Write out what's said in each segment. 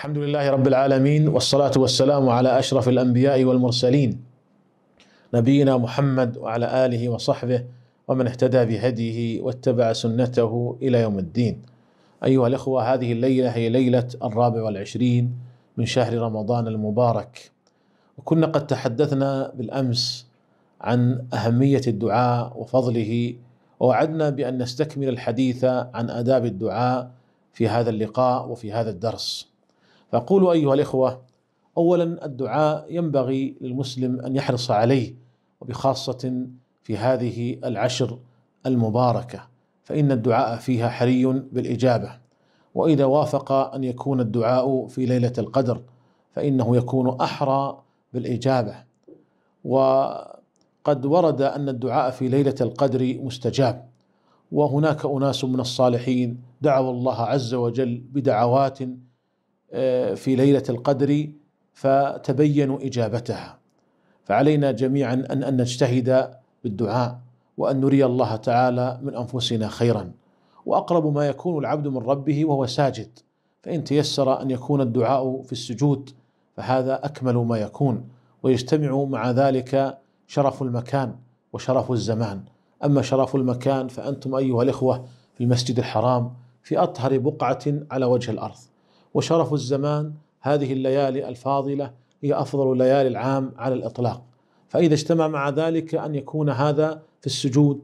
الحمد لله رب العالمين والصلاة والسلام على أشرف الأنبياء والمرسلين نبينا محمد وعلى آله وصحبه ومن اهتدى بهديه واتبع سنته إلى يوم الدين أيها الأخوة هذه الليلة هي ليلة الرابع والعشرين من شهر رمضان المبارك وكنا قد تحدثنا بالأمس عن أهمية الدعاء وفضله ووعدنا بأن نستكمل الحديث عن آداب الدعاء في هذا اللقاء وفي هذا الدرس فأقول أيها الإخوة أولا الدعاء ينبغي للمسلم أن يحرص عليه وبخاصة في هذه العشر المباركة فإن الدعاء فيها حري بالإجابة وإذا وافق أن يكون الدعاء في ليلة القدر فإنه يكون أحرى بالإجابة وقد ورد أن الدعاء في ليلة القدر مستجاب وهناك أناس من الصالحين دعوا الله عز وجل بدعوات في ليله القدر فتبينوا اجابتها فعلينا جميعا ان ان نجتهد بالدعاء وان نري الله تعالى من انفسنا خيرا واقرب ما يكون العبد من ربه وهو ساجد فان تيسر ان يكون الدعاء في السجود فهذا اكمل ما يكون ويجتمع مع ذلك شرف المكان وشرف الزمان اما شرف المكان فانتم ايها الاخوه في المسجد الحرام في اطهر بقعه على وجه الارض وشرف الزمان هذه الليالي الفاضله هي افضل ليالي العام على الاطلاق فاذا اجتمع مع ذلك ان يكون هذا في السجود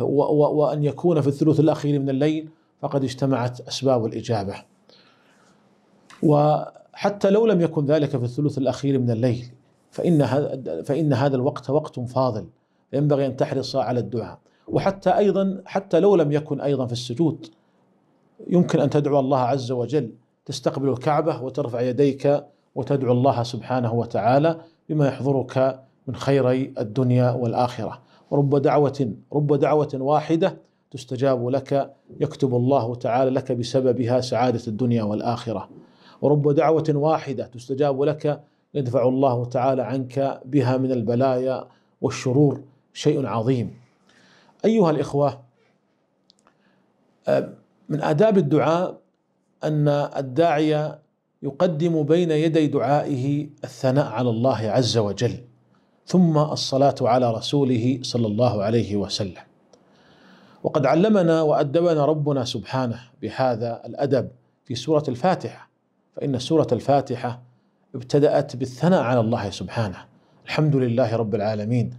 وان يكون في الثلث الاخير من الليل فقد اجتمعت اسباب الاجابه وحتى لو لم يكن ذلك في الثلث الاخير من الليل فان فان هذا الوقت وقت فاضل ينبغي ان تحرص على الدعاء وحتى ايضا حتى لو لم يكن ايضا في السجود يمكن ان تدعو الله عز وجل تستقبل الكعبه وترفع يديك وتدعو الله سبحانه وتعالى بما يحضرك من خيري الدنيا والاخره ورب دعوه رب دعوه واحده تستجاب لك يكتب الله تعالى لك بسببها سعاده الدنيا والاخره ورب دعوه واحده تستجاب لك يدفع الله تعالى عنك بها من البلايا والشرور شيء عظيم ايها الاخوه آه، من اداب الدعاء ان الداعيه يقدم بين يدي دعائه الثناء على الله عز وجل ثم الصلاه على رسوله صلى الله عليه وسلم وقد علمنا وادبنا ربنا سبحانه بهذا الادب في سوره الفاتحه فان سوره الفاتحه ابتدات بالثناء على الله سبحانه الحمد لله رب العالمين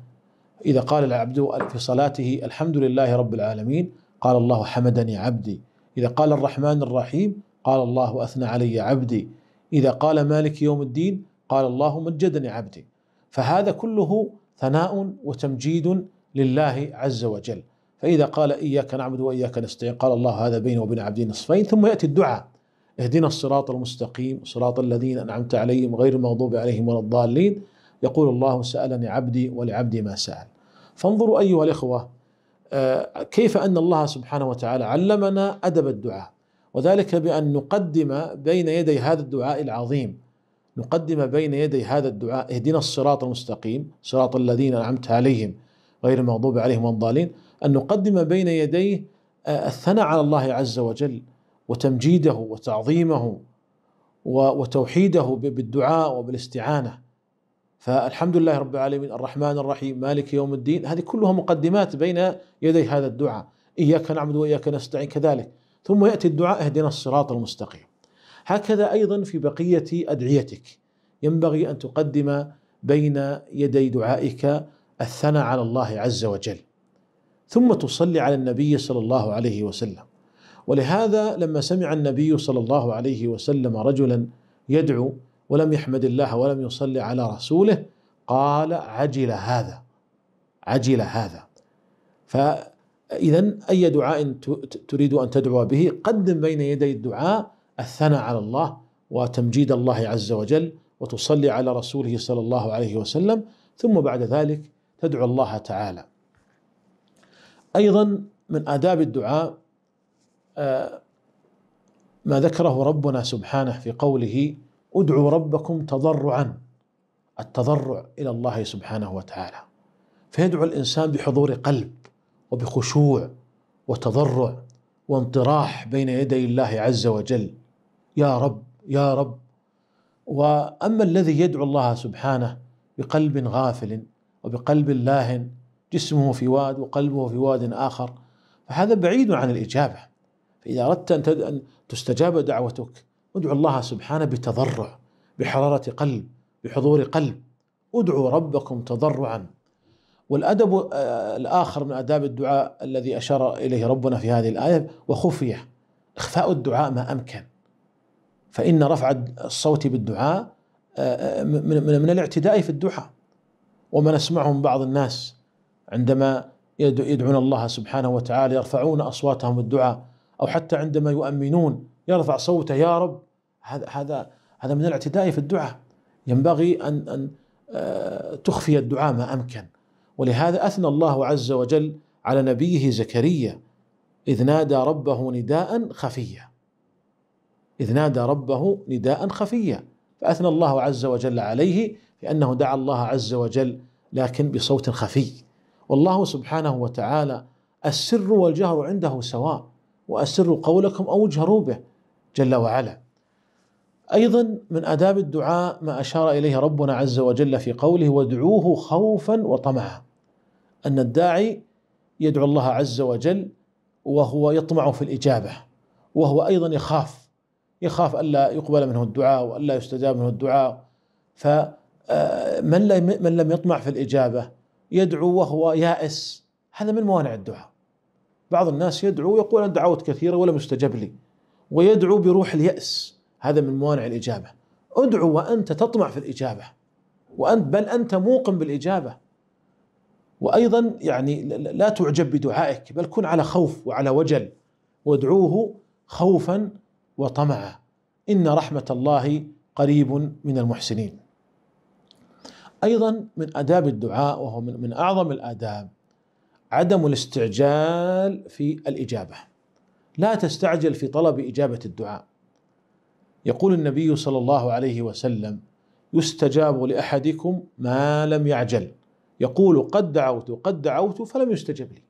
اذا قال العبد في صلاته الحمد لله رب العالمين قال الله حمدني عبدي اذا قال الرحمن الرحيم قال الله أثنى علي عبدي اذا قال مالك يوم الدين قال الله مجدني عبدي فهذا كله ثناء وتمجيد لله عز وجل فاذا قال اياك نعبد واياك نستعين قال الله هذا بيني وبين عبدي نصفين ثم ياتي الدعاء اهدنا الصراط المستقيم صراط الذين انعمت عليهم غير المغضوب عليهم ولا الضالين يقول الله سالني عبدي ولعبدي ما سال فانظروا ايها الاخوه آه، كيف ان الله سبحانه وتعالى علمنا ادب الدعاء وذلك بأن نقدم بين يدي هذا الدعاء العظيم نقدم بين يدي هذا الدعاء اهدنا الصراط المستقيم صراط الذين أنعمت عليهم غير المغضوب عليهم والضالين أن نقدم بين يديه آه، الثناء على الله عز وجل وتمجيده وتعظيمه وتوحيده بالدعاء وبالاستعانة فالحمد لله رب العالمين الرحمن الرحيم مالك يوم الدين هذه كلها مقدمات بين يدي هذا الدعاء إياك نعبد وإياك نستعين كذلك ثم ياتي الدعاء اهدنا الصراط المستقيم. هكذا ايضا في بقيه ادعيتك ينبغي ان تقدم بين يدي دعائك الثناء على الله عز وجل. ثم تصلي على النبي صلى الله عليه وسلم. ولهذا لما سمع النبي صلى الله عليه وسلم رجلا يدعو ولم يحمد الله ولم يصلي على رسوله قال عجل هذا عجل هذا ف إذا أي دعاء تريد أن تدعو به قدم بين يدي الدعاء الثناء على الله وتمجيد الله عز وجل وتصلي على رسوله صلى الله عليه وسلم ثم بعد ذلك تدعو الله تعالى أيضا من آداب الدعاء آه، ما ذكره ربنا سبحانه في قوله ادعوا ربكم تضرعا التضرع إلى الله سبحانه وتعالى فيدعو الإنسان بحضور قلب وبخشوع وتضرع وانطراح بين يدي الله عز وجل يا رب يا رب واما الذي يدعو الله سبحانه بقلب غافل وبقلب لاه جسمه في واد وقلبه في واد اخر فهذا بعيد عن الاجابه فاذا اردت ان تستجاب دعوتك ادعو الله سبحانه بتضرع بحراره قلب بحضور قلب ادعوا ربكم تضرعا والادب آه، الاخر من اداب الدعاء الذي اشار اليه ربنا في هذه الايه وخفيه اخفاء الدعاء ما امكن فان رفع الصوت بالدعاء آه، آه، من الاعتداء في الدعاء وما نسمعه من بعض الناس عندما يدعون الله سبحانه وتعالى يرفعون اصواتهم بالدعاء او حتى عندما يؤمنون يرفع صوته يا رب هذا هذا هذا من الاعتداء في الدعاء ينبغي ان ان تخفي الدعاء ما امكن ولهذا اثنى الله عز وجل على نبيه زكريا اذ نادى ربه نداء خفيا اذ نادى ربه نداء خفيا فاثنى الله عز وجل عليه لانه دعا الله عز وجل لكن بصوت خفي والله سبحانه وتعالى السر والجهر عنده سواء واسروا قولكم او اجهروا به جل وعلا ايضا من اداب الدعاء ما اشار اليه ربنا عز وجل في قوله وادعوه خوفا وطمعا ان الداعي يدعو الله عز وجل وهو يطمع في الاجابه وهو ايضا يخاف يخاف الا يقبل منه الدعاء والا يستجاب منه الدعاء فمن آه، من لم يطمع في الاجابه يدعو وهو يائس هذا من موانع الدعاء بعض الناس يدعو يقول انا دعوت كثيره ولم يستجب لي ويدعو بروح الياس هذا من موانع الإجابة ادعو وأنت تطمع في الإجابة وأنت بل أنت موقن بالإجابة وأيضا يعني لا تعجب بدعائك بل كن على خوف وعلى وجل وادعوه خوفا وطمعا إن رحمة الله قريب من المحسنين أيضا من آداب الدعاء وهو من أعظم الآداب عدم الاستعجال في الإجابة لا تستعجل في طلب إجابة الدعاء يقول النبي صلى الله عليه وسلم يستجاب لاحدكم ما لم يعجل يقول قد دعوت قد دعوت فلم يستجب لي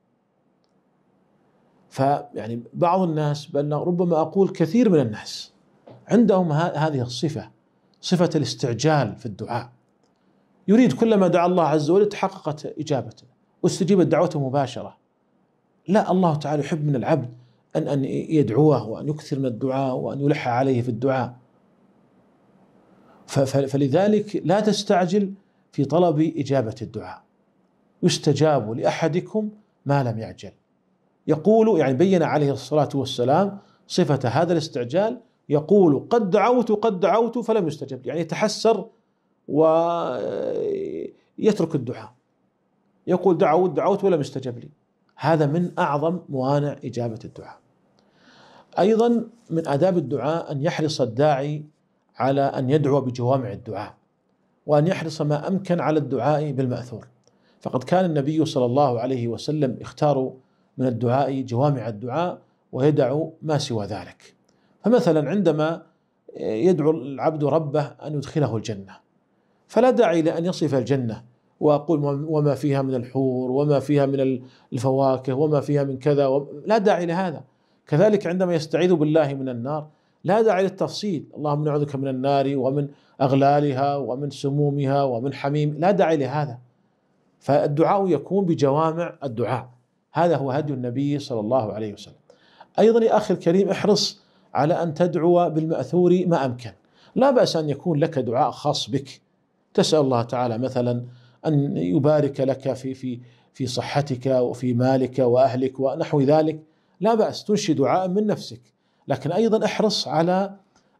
فيعني بعض الناس بل ربما اقول كثير من الناس عندهم هذه الصفه صفه الاستعجال في الدعاء يريد كلما دعا الله عز وجل تحققت اجابته واستجيبت دعوته مباشره لا الله تعالى يحب من العبد أن أن يدعوه وأن يكثر من الدعاء وأن يلح عليه في الدعاء فلذلك لا تستعجل في طلب إجابة الدعاء يستجاب لأحدكم ما لم يعجل يقول يعني بين عليه الصلاة والسلام صفة هذا الاستعجال يقول قد دعوت قد دعوت فلم يستجب يعني يتحسر ويترك الدعاء يقول دعوت دعوت ولم يستجب لي هذا من أعظم موانع إجابة الدعاء أيضا من آداب الدعاء أن يحرص الداعي على أن يدعو بجوامع الدعاء وأن يحرص ما أمكن على الدعاء بالمأثور فقد كان النبي صلى الله عليه وسلم يختار من الدعاء جوامع الدعاء ويدع ما سوى ذلك فمثلا عندما يدعو العبد ربه أن يدخله الجنة فلا داعي لأن يصف الجنة وأقول وما فيها من الحور وما فيها من الفواكه وما فيها من كذا لا داعي لهذا كذلك عندما يستعيذ بالله من النار لا داعي للتفصيل اللهم نعوذك من النار ومن أغلالها ومن سمومها ومن حميم لا داعي لهذا فالدعاء يكون بجوامع الدعاء هذا هو هدي النبي صلى الله عليه وسلم أيضا يا أخي الكريم احرص على أن تدعو بالمأثور ما أمكن لا بأس أن يكون لك دعاء خاص بك تسأل الله تعالى مثلا أن يبارك لك في في في صحتك وفي مالك وأهلك ونحو ذلك لا بأس تنشي دعاء من نفسك لكن أيضا احرص على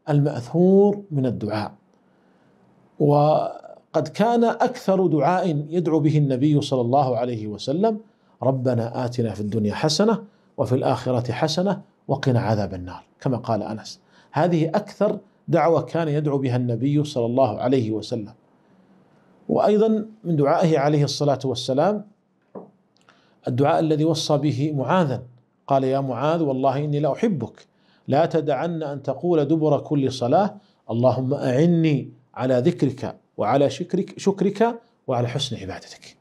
المأثور من الدعاء وقد كان أكثر دعاء يدعو به النبي صلى الله عليه وسلم ربنا آتنا في الدنيا حسنة وفي الآخرة حسنة وقنا عذاب النار كما قال أنس هذه أكثر دعوة كان يدعو بها النبي صلى الله عليه وسلم وأيضا من دعائه عليه الصلاة والسلام الدعاء الذي وصى به معاذا قال يا معاذ والله إني لا أحبك لا تدعن أن تقول دبر كل صلاة اللهم أعني على ذكرك وعلى شكرك, شكرك وعلى حسن عبادتك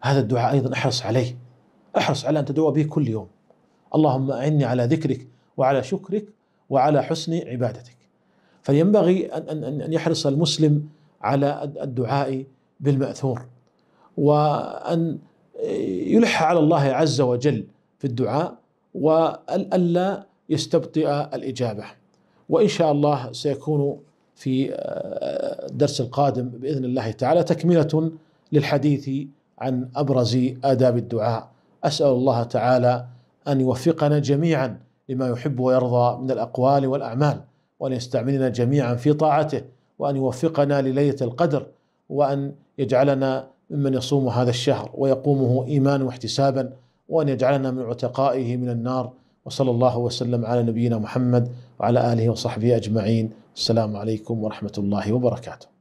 هذا الدعاء أيضا احرص عليه احرص على أن تدعو به كل يوم اللهم أعني على ذكرك وعلى شكرك وعلى حسن عبادتك فينبغي أن, أن, أن يحرص المسلم على الدعاء بالمأثور وأن يلح على الله عز وجل في الدعاء وألا يستبطئ الإجابة وإن شاء الله سيكون في الدرس آه، القادم بإذن الله تعالى تكملة للحديث عن أبرز آداب الدعاء أسأل الله تعالى أن يوفقنا جميعا لما يحب ويرضى من الأقوال والأعمال وأن يستعملنا جميعا في طاعته وأن يوفقنا لليلة القدر وأن يجعلنا ممن يصوم هذا الشهر ويقومه إيمانا واحتسابا وأن يجعلنا من عتقائه من النار وصلى الله وسلم على نبينا محمد وعلى آله وصحبه أجمعين السلام عليكم ورحمة الله وبركاته